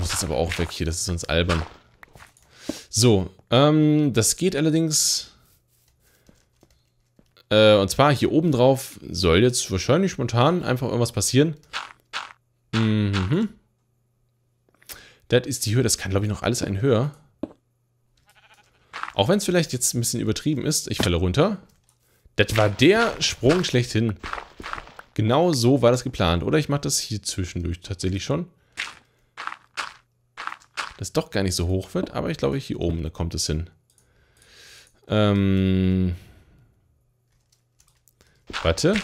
muss jetzt aber auch weg hier, das ist sonst albern. So, ähm, das geht allerdings... Äh, und zwar hier oben drauf soll jetzt wahrscheinlich spontan einfach irgendwas passieren. Mhm. Das ist die Höhe, das kann glaube ich noch alles ein höher. Auch wenn es vielleicht jetzt ein bisschen übertrieben ist. Ich falle runter. Das war der Sprung schlechthin. Genau so war das geplant. Oder ich mache das hier zwischendurch tatsächlich schon das doch gar nicht so hoch wird, aber ich glaube, hier oben, da kommt es hin. Ähm, warte.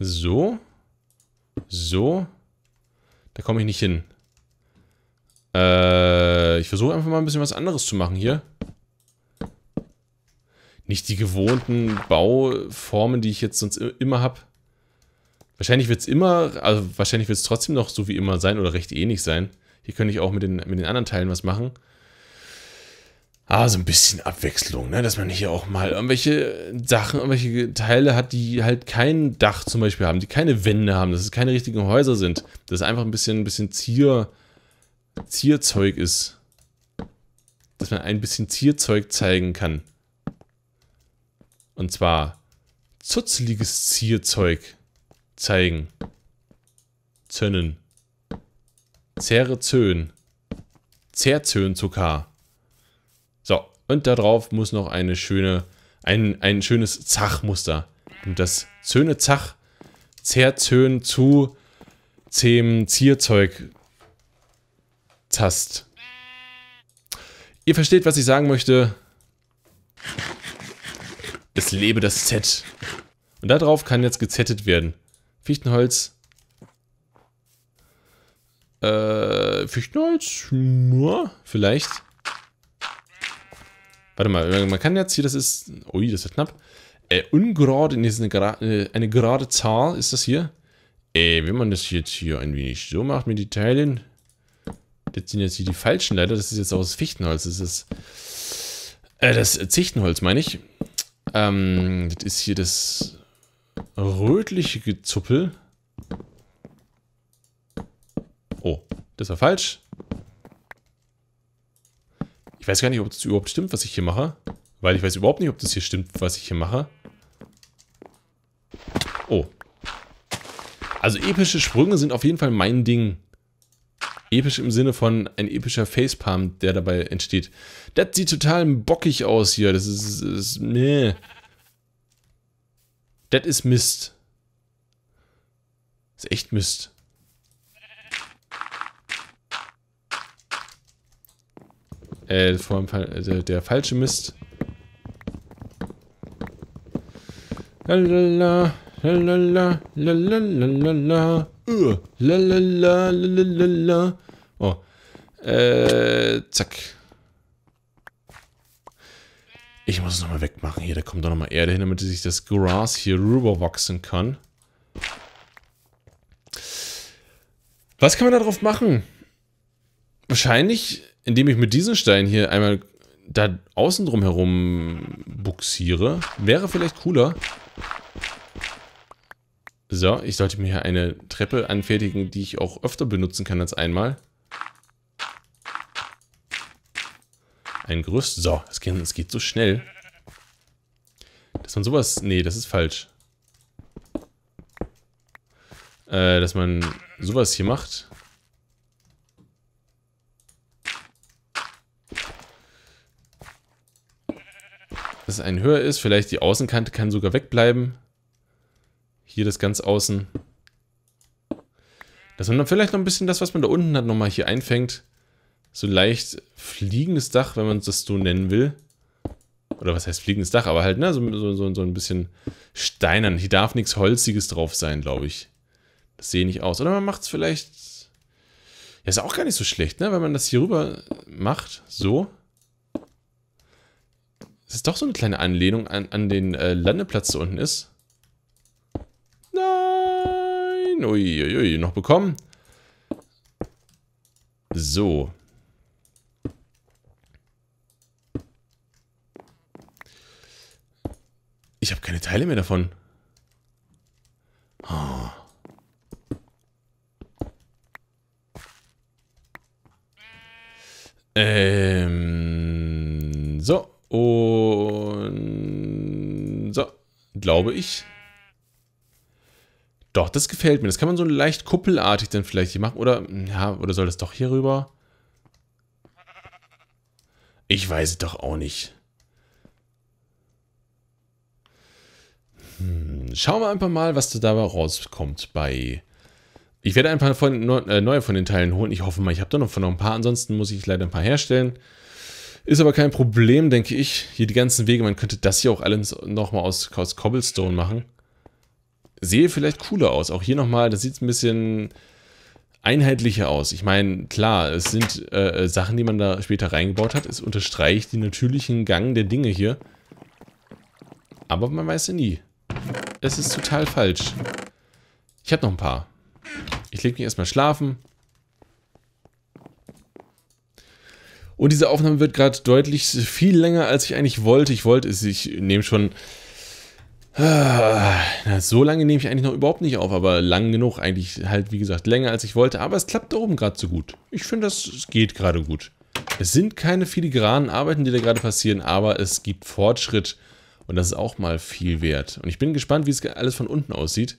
So. So. Da komme ich nicht hin. Äh, ich versuche einfach mal ein bisschen was anderes zu machen hier. Nicht die gewohnten Bauformen, die ich jetzt sonst immer habe. Wahrscheinlich wird es immer, also wahrscheinlich wird es trotzdem noch so wie immer sein oder recht ähnlich sein. Hier könnte ich auch mit den, mit den anderen Teilen was machen. Ah, so ein bisschen Abwechslung, ne? dass man hier auch mal irgendwelche Sachen, irgendwelche Teile hat, die halt kein Dach zum Beispiel haben, die keine Wände haben, dass es keine richtigen Häuser sind. Dass es einfach ein bisschen, ein bisschen Zier, Zierzeug ist. Dass man ein bisschen Zierzeug zeigen kann. Und zwar zutzeliges Zierzeug zeigen. Zönnen. Zerre Zön. Zerzön zu K. So, und darauf muss noch eine schöne, ein, ein schönes Zachmuster. Und das Zöne Zach, Zerzön zu zähem Zierzeug tast. Ihr versteht, was ich sagen möchte. Es lebe das Z. Und darauf kann jetzt gezettet werden. Fichtenholz. Äh, Fichtenholz? Nur? Vielleicht. Warte mal, man kann jetzt hier, das ist... Ui, das ist knapp. Äh, ungerade, nee, ist eine, gerade, äh, eine gerade Zahl, ist das hier? Äh, wenn man das jetzt hier ein wenig so macht mit den Teilen. Das sind jetzt hier die falschen leider, das ist jetzt aus Fichtenholz, das ist... Äh, das Zichtenholz, meine ich. Ähm, das ist hier das rötliche Gezuppel. Oh, das war falsch. Ich weiß gar nicht, ob das überhaupt stimmt, was ich hier mache. Weil ich weiß überhaupt nicht, ob das hier stimmt, was ich hier mache. Oh. Also epische Sprünge sind auf jeden Fall mein Ding. Episch im Sinne von ein epischer Facepalm, der dabei entsteht. Das sieht total bockig aus hier. Das ist... Das ist nee. Das ist Mist. Das ist echt Mist. Äh, vor allem der, der falsche Mist. Lalala, lalala, lalala, uh, lalala, lalala. Oh. Äh, zack. Ich muss es nochmal wegmachen hier. Da kommt doch nochmal Erde hin, damit sich das Gras hier rüberwachsen kann. Was kann man darauf machen? Wahrscheinlich, indem ich mit diesen Steinen hier einmal da außen drum herum buxiere. Wäre vielleicht cooler. So, ich sollte mir hier eine Treppe anfertigen, die ich auch öfter benutzen kann als einmal. Ein Gerüst. So, es geht, es geht so schnell. Dass man sowas... Nee, das ist falsch. Äh, dass man sowas hier macht. Dass es ein höher ist. Vielleicht die Außenkante kann sogar wegbleiben. Hier das ganz außen. Dass man dann vielleicht noch ein bisschen das, was man da unten hat, nochmal hier einfängt so ein leicht fliegendes Dach, wenn man das so nennen will. Oder was heißt fliegendes Dach, aber halt, ne, so, so, so ein bisschen steinern. Hier darf nichts Holziges drauf sein, glaube ich. Das sehe nicht aus. Oder man macht es vielleicht... Ja, ist auch gar nicht so schlecht, ne, wenn man das hier rüber macht, so. Das ist doch so eine kleine Anlehnung an, an den äh, Landeplatz der unten ist. Nein! Uiuiui, noch bekommen. So. Ich habe keine Teile mehr davon. Oh. Ähm, so. Und so. Glaube ich. Doch, das gefällt mir. Das kann man so leicht kuppelartig dann vielleicht hier machen. Oder, ja, oder soll das doch hier rüber? Ich weiß es doch auch nicht. Schauen wir einfach mal, was da dabei rauskommt bei... Ich werde ein paar von, äh, neue von den Teilen holen. Ich hoffe mal, ich habe da noch von noch ein paar. Ansonsten muss ich leider ein paar herstellen. Ist aber kein Problem, denke ich. Hier die ganzen Wege. Man könnte das hier auch alles nochmal aus, aus Cobblestone machen. Sehe vielleicht cooler aus. Auch hier nochmal, das sieht ein bisschen einheitlicher aus. Ich meine, klar, es sind äh, Sachen, die man da später reingebaut hat. Es unterstreicht den natürlichen Gang der Dinge hier. Aber man weiß ja nie. Es ist total falsch. Ich habe noch ein paar. Ich lege mich erstmal schlafen. Und diese Aufnahme wird gerade deutlich viel länger, als ich eigentlich wollte. Ich wollte es, ich nehme schon... Na, so lange nehme ich eigentlich noch überhaupt nicht auf, aber lang genug, eigentlich halt wie gesagt länger als ich wollte. Aber es klappt da oben gerade so gut. Ich finde, das geht gerade gut. Es sind keine filigranen Arbeiten, die da gerade passieren, aber es gibt Fortschritt. Und das ist auch mal viel wert. Und ich bin gespannt, wie es alles von unten aussieht.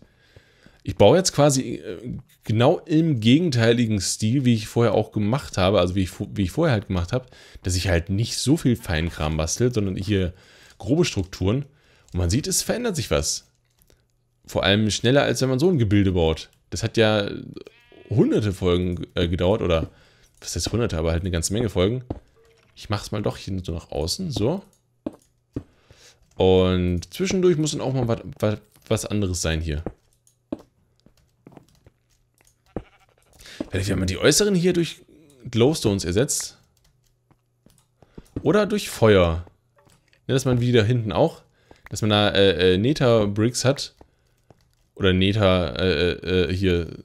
Ich baue jetzt quasi äh, genau im gegenteiligen Stil, wie ich vorher auch gemacht habe, also wie ich, wie ich vorher halt gemacht habe, dass ich halt nicht so viel Feinkram bastel, sondern hier grobe Strukturen. Und man sieht, es verändert sich was. Vor allem schneller, als wenn man so ein Gebilde baut. Das hat ja hunderte Folgen äh, gedauert oder was heißt hunderte, aber halt eine ganze Menge Folgen. Ich mache es mal doch hier so nach außen, so. Und zwischendurch muss dann auch mal was anderes sein hier. Vielleicht, wenn man die äußeren hier durch Glowstones ersetzt. Oder durch Feuer. Ja, dass man wieder hinten auch, dass man da äh, äh, Neta-Bricks hat. Oder Neta äh, äh, äh hier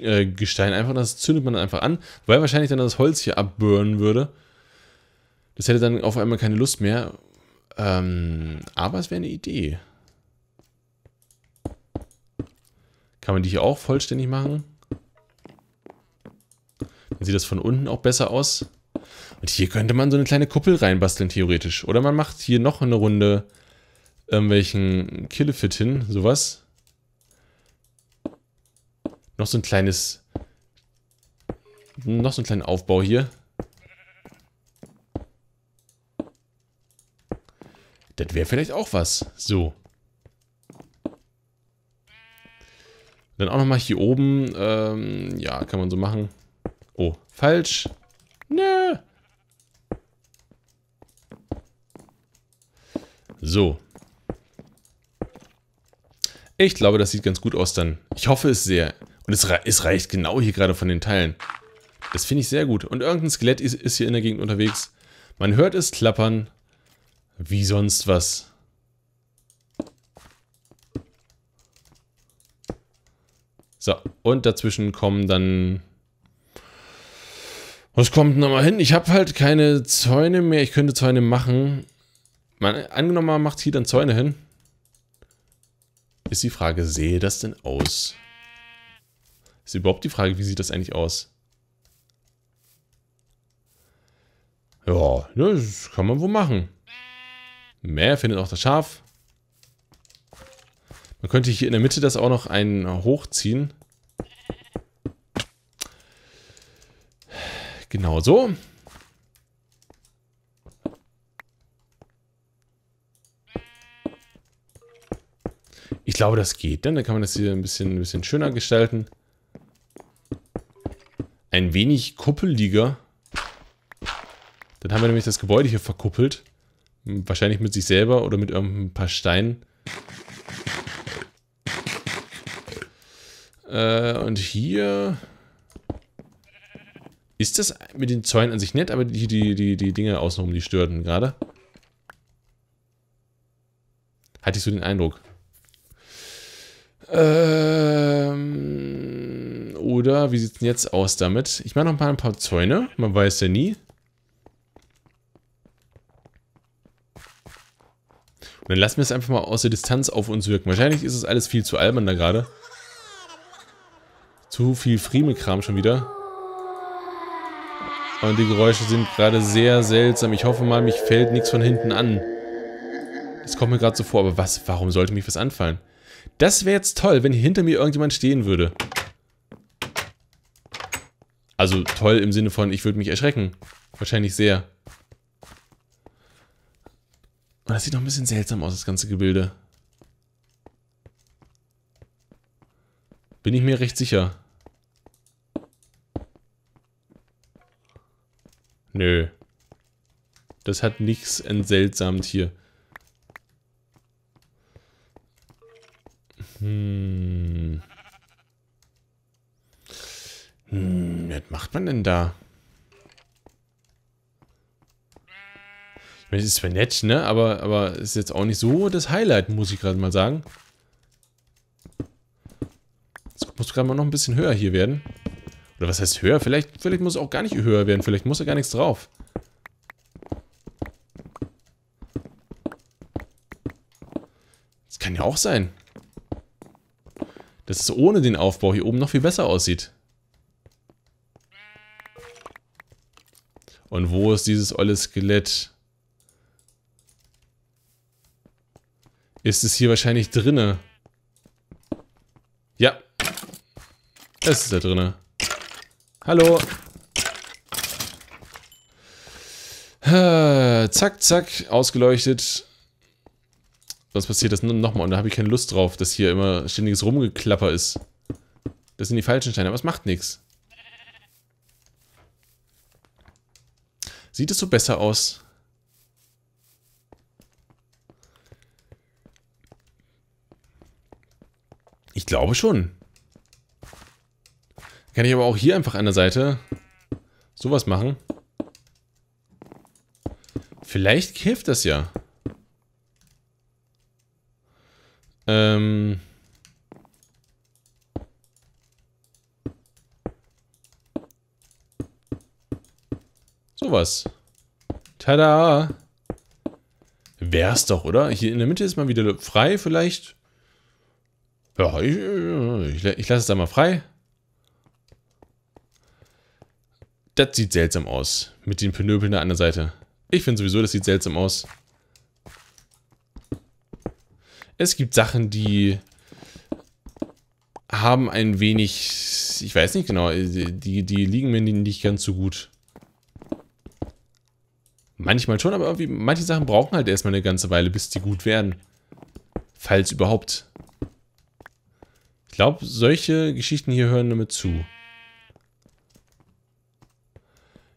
äh, Gestein einfach, das zündet man dann einfach an, weil wahrscheinlich dann das Holz hier abburnen würde. Das hätte dann auf einmal keine Lust mehr ähm, aber es wäre eine Idee. Kann man die hier auch vollständig machen? Dann sieht das von unten auch besser aus. Und hier könnte man so eine kleine Kuppel reinbasteln, theoretisch. Oder man macht hier noch eine Runde irgendwelchen Killefit hin, sowas. Noch so ein kleines... Noch so einen kleinen Aufbau hier. Das wäre vielleicht auch was. So. Dann auch nochmal hier oben. Ähm, ja, kann man so machen. Oh, falsch. Nö. So. Ich glaube, das sieht ganz gut aus dann. Ich hoffe es sehr. Und es, re es reicht genau hier gerade von den Teilen. Das finde ich sehr gut. Und irgendein Skelett ist, ist hier in der Gegend unterwegs. Man hört es klappern. Wie sonst was. So, und dazwischen kommen dann... Was kommt denn nochmal hin? Ich habe halt keine Zäune mehr. Ich könnte Zäune machen. Man, angenommen, man macht hier dann Zäune hin. Ist die Frage, sehe das denn aus? Ist überhaupt die Frage, wie sieht das eigentlich aus? Ja, ne, das kann man wohl machen. Mehr findet auch das Schaf. Man könnte hier in der Mitte das auch noch einen äh, hochziehen. Genau so. Ich glaube, das geht. Ne? Dann kann man das hier ein bisschen, ein bisschen schöner gestalten. Ein wenig kuppeliger. Dann haben wir nämlich das Gebäude hier verkuppelt. Wahrscheinlich mit sich selber oder mit irgendeinem paar Steinen. Äh, und hier ist das mit den Zäunen an sich nett, aber die, die, die, die Dinge außenrum, die störten gerade. Hatte ich so den Eindruck. Ähm, oder wie sieht es denn jetzt aus damit? Ich mache noch mal ein paar Zäune, man weiß ja nie. dann lassen wir es einfach mal aus der Distanz auf uns wirken. Wahrscheinlich ist es alles viel zu albern da gerade. Zu viel Friemelkram schon wieder. Und die Geräusche sind gerade sehr seltsam. Ich hoffe mal, mich fällt nichts von hinten an. Das kommt mir gerade so vor, aber was? Warum sollte mich was anfallen? Das wäre jetzt toll, wenn hier hinter mir irgendjemand stehen würde. Also toll im Sinne von, ich würde mich erschrecken. Wahrscheinlich sehr. Ah, das sieht noch ein bisschen seltsam aus, das ganze Gebilde. Bin ich mir recht sicher. Nö. Das hat nichts entseltsamt hier. Hm. Hm, was macht man denn da? Das meine, ist zwar nett, ne? Aber, aber ist jetzt auch nicht so das Highlight, muss ich gerade mal sagen. Jetzt muss gerade mal noch ein bisschen höher hier werden. Oder was heißt höher? Vielleicht, vielleicht muss es auch gar nicht höher werden. Vielleicht muss da gar nichts drauf. Das kann ja auch sein. Dass es ohne den Aufbau hier oben noch viel besser aussieht. Und wo ist dieses olle Skelett? ist es hier wahrscheinlich drinne. Ja. Es ist da drinne. Hallo. Äh, zack, zack, ausgeleuchtet. Sonst passiert das nochmal und da habe ich keine Lust drauf, dass hier immer ständiges Rumgeklapper ist. Das sind die falschen Steine, aber es macht nichts. Sieht es so besser aus? Ich glaube schon. Kann ich aber auch hier einfach an der Seite sowas machen. Vielleicht hilft das ja. Ähm... Sowas. Tada! Wär's doch, oder? Hier in der Mitte ist man wieder frei, vielleicht. Ja, ich, ich, ich lasse es da mal frei. Das sieht seltsam aus. Mit den Pinöpeln der anderen Seite. Ich finde sowieso, das sieht seltsam aus. Es gibt Sachen, die haben ein wenig, ich weiß nicht genau, die, die liegen mir nicht ganz so gut. Manchmal schon, aber irgendwie, manche Sachen brauchen halt erstmal eine ganze Weile, bis die gut werden. Falls überhaupt glaube, solche Geschichten hier hören damit zu.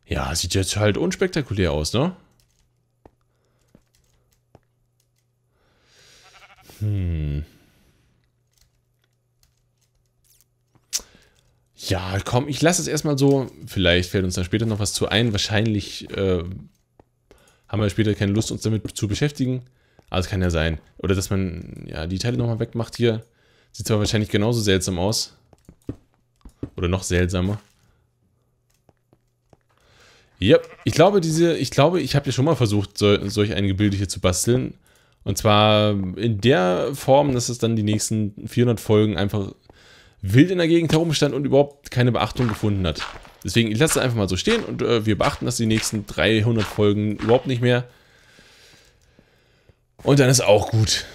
Ja, sieht jetzt halt unspektakulär aus, ne? Hm. Ja, komm, ich lasse es erstmal so. Vielleicht fällt uns dann später noch was zu ein. Wahrscheinlich äh, haben wir später keine Lust, uns damit zu beschäftigen. Aber es kann ja sein. Oder dass man ja die Teile nochmal wegmacht hier. Sieht zwar wahrscheinlich genauso seltsam aus. Oder noch seltsamer. Yep. Ich glaube, diese, ich glaube, ich habe ja schon mal versucht, so, solch ein Gebilde hier zu basteln. Und zwar in der Form, dass es dann die nächsten 400 Folgen einfach wild in der Gegend herumstand und überhaupt keine Beachtung gefunden hat. Deswegen, ich lasse es einfach mal so stehen und äh, wir beachten das die nächsten 300 Folgen überhaupt nicht mehr. Und dann ist auch gut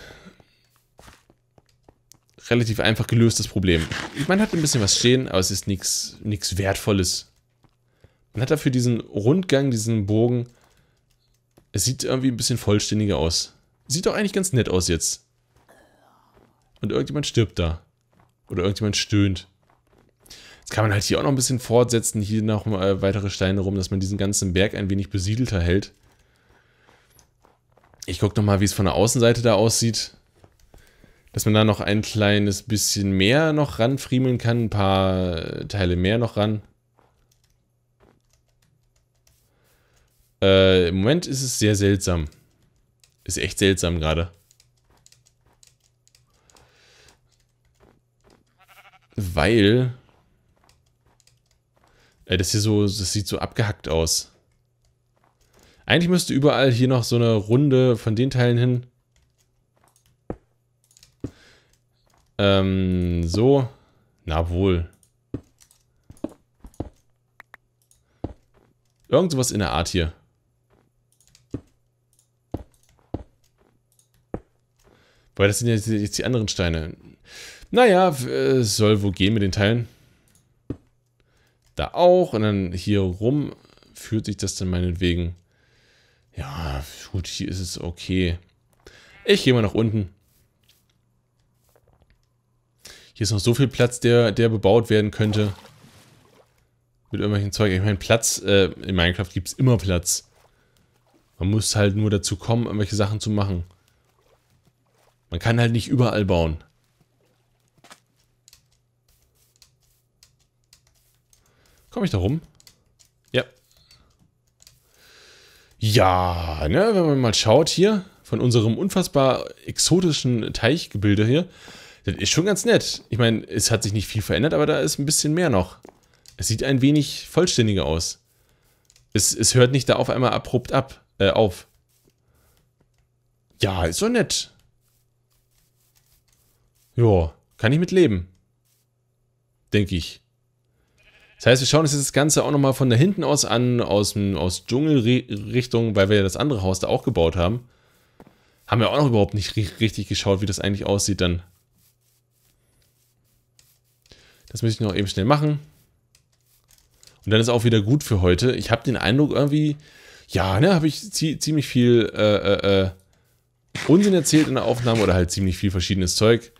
relativ einfach gelöstes Problem. Man hat ein bisschen was stehen, aber es ist nichts Wertvolles. Man hat dafür diesen Rundgang, diesen Bogen. Es sieht irgendwie ein bisschen vollständiger aus. Sieht doch eigentlich ganz nett aus jetzt. Und irgendjemand stirbt da. Oder irgendjemand stöhnt. Jetzt kann man halt hier auch noch ein bisschen fortsetzen. Hier noch mal äh, weitere Steine rum, dass man diesen ganzen Berg ein wenig besiedelter hält. Ich gucke nochmal, wie es von der Außenseite da aussieht dass man da noch ein kleines bisschen mehr noch ranfriemeln kann, ein paar äh, Teile mehr noch ran. Äh, Im Moment ist es sehr seltsam. Ist echt seltsam gerade. Weil äh, das hier so, das sieht so abgehackt aus. Eigentlich müsste überall hier noch so eine Runde von den Teilen hin. Ähm, so. Na wohl. Irgend sowas in der Art hier. Weil das sind ja jetzt die anderen Steine. Naja, es äh, soll wohl gehen mit den Teilen. Da auch. Und dann hier rum führt sich das dann meinetwegen. Ja, gut, hier ist es okay. Ich gehe mal nach unten. Hier ist noch so viel Platz, der, der bebaut werden könnte. Mit irgendwelchen Zeug. Ich meine, Platz, äh, in Minecraft gibt es immer Platz. Man muss halt nur dazu kommen, irgendwelche Sachen zu machen. Man kann halt nicht überall bauen. Komme ich da rum? Ja. Ja, ne, wenn man mal schaut hier, von unserem unfassbar exotischen Teichgebilde hier, das ist schon ganz nett. Ich meine, es hat sich nicht viel verändert, aber da ist ein bisschen mehr noch. Es sieht ein wenig vollständiger aus. Es, es hört nicht da auf einmal abrupt ab, äh, auf. Ja, ist so nett. Jo, kann ich mitleben. Denke ich. Das heißt, wir schauen uns jetzt das Ganze auch nochmal von da hinten aus an, aus, aus Dschungelrichtung, weil wir ja das andere Haus da auch gebaut haben. Haben wir auch noch überhaupt nicht richtig geschaut, wie das eigentlich aussieht dann. Das möchte ich noch eben schnell machen. Und dann ist auch wieder gut für heute. Ich habe den Eindruck irgendwie, ja, ne, habe ich zie ziemlich viel äh, äh, äh, Unsinn erzählt in der Aufnahme oder halt ziemlich viel verschiedenes Zeug.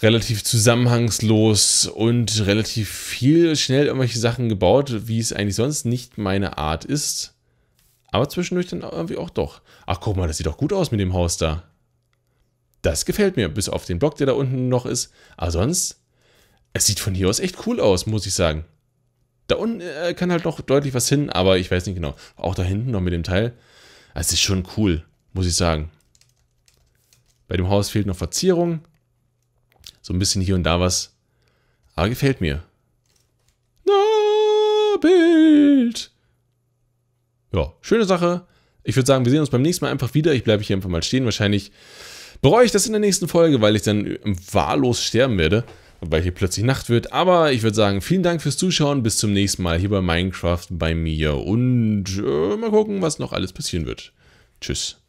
Relativ zusammenhangslos und relativ viel schnell irgendwelche Sachen gebaut, wie es eigentlich sonst nicht meine Art ist. Aber zwischendurch dann irgendwie auch doch. Ach, guck mal, das sieht doch gut aus mit dem Haus da. Das gefällt mir, bis auf den Block, der da unten noch ist. Aber sonst es sieht von hier aus echt cool aus, muss ich sagen. Da unten äh, kann halt noch deutlich was hin, aber ich weiß nicht genau. Auch da hinten noch mit dem Teil. Es ist schon cool, muss ich sagen. Bei dem Haus fehlt noch Verzierung. So ein bisschen hier und da was. Aber gefällt mir. Na, Bild! Ja, schöne Sache. Ich würde sagen, wir sehen uns beim nächsten Mal einfach wieder. Ich bleibe hier einfach mal stehen. Wahrscheinlich bereue ich das in der nächsten Folge, weil ich dann wahllos sterben werde weil hier plötzlich Nacht wird. Aber ich würde sagen, vielen Dank fürs Zuschauen. Bis zum nächsten Mal hier bei Minecraft bei mir. Und äh, mal gucken, was noch alles passieren wird. Tschüss.